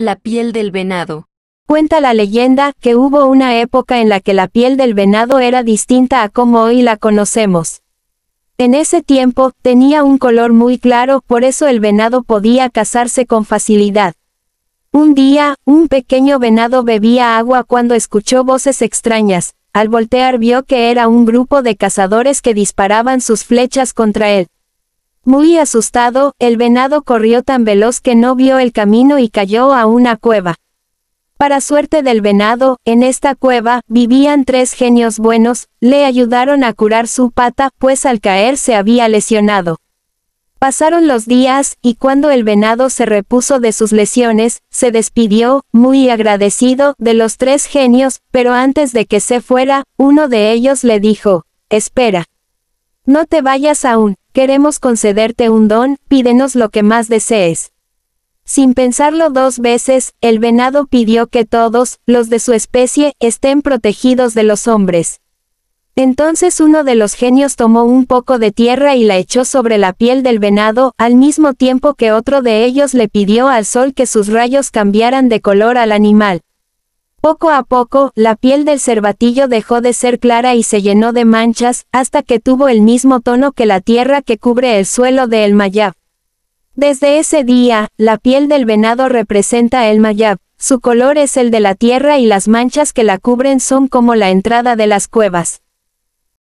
La piel del venado. Cuenta la leyenda que hubo una época en la que la piel del venado era distinta a como hoy la conocemos. En ese tiempo, tenía un color muy claro, por eso el venado podía casarse con facilidad. Un día, un pequeño venado bebía agua cuando escuchó voces extrañas, al voltear vio que era un grupo de cazadores que disparaban sus flechas contra él. Muy asustado, el venado corrió tan veloz que no vio el camino y cayó a una cueva. Para suerte del venado, en esta cueva vivían tres genios buenos, le ayudaron a curar su pata, pues al caer se había lesionado. Pasaron los días, y cuando el venado se repuso de sus lesiones, se despidió, muy agradecido, de los tres genios, pero antes de que se fuera, uno de ellos le dijo, Espera. No te vayas aún, Queremos concederte un don, pídenos lo que más desees. Sin pensarlo dos veces, el venado pidió que todos, los de su especie, estén protegidos de los hombres. Entonces uno de los genios tomó un poco de tierra y la echó sobre la piel del venado, al mismo tiempo que otro de ellos le pidió al sol que sus rayos cambiaran de color al animal. Poco a poco, la piel del cervatillo dejó de ser clara y se llenó de manchas, hasta que tuvo el mismo tono que la tierra que cubre el suelo de El Mayab. Desde ese día, la piel del venado representa El Mayab, su color es el de la tierra y las manchas que la cubren son como la entrada de las cuevas.